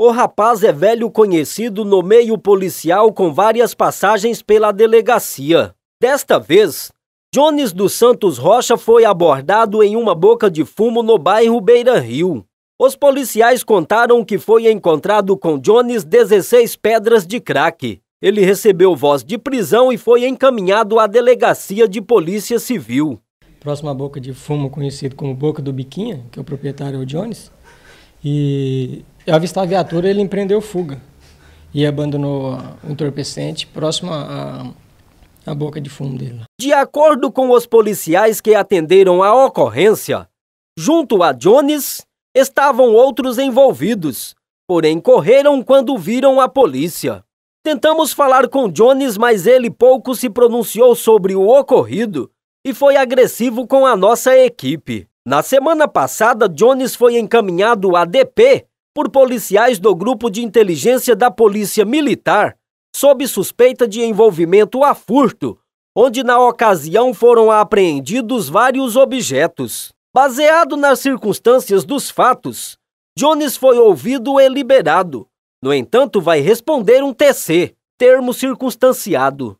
O rapaz é velho conhecido no meio policial com várias passagens pela delegacia. Desta vez, Jones dos Santos Rocha foi abordado em uma boca de fumo no bairro Beira Rio. Os policiais contaram que foi encontrado com Jones 16 pedras de crack. Ele recebeu voz de prisão e foi encaminhado à delegacia de polícia civil. Próxima boca de fumo, conhecido como Boca do Biquinha, que é o proprietário é o Jones, e e ao avistar a viatura, ele empreendeu fuga e abandonou o entorpecente próximo à, boca de fumo dele. De acordo com os policiais que atenderam a ocorrência, junto a Jones estavam outros envolvidos, porém correram quando viram a polícia. Tentamos falar com Jones, mas ele pouco se pronunciou sobre o ocorrido e foi agressivo com a nossa equipe. Na semana passada, Jones foi encaminhado a DP por policiais do Grupo de Inteligência da Polícia Militar, sob suspeita de envolvimento a furto, onde na ocasião foram apreendidos vários objetos. Baseado nas circunstâncias dos fatos, Jones foi ouvido e liberado. No entanto, vai responder um TC, termo circunstanciado.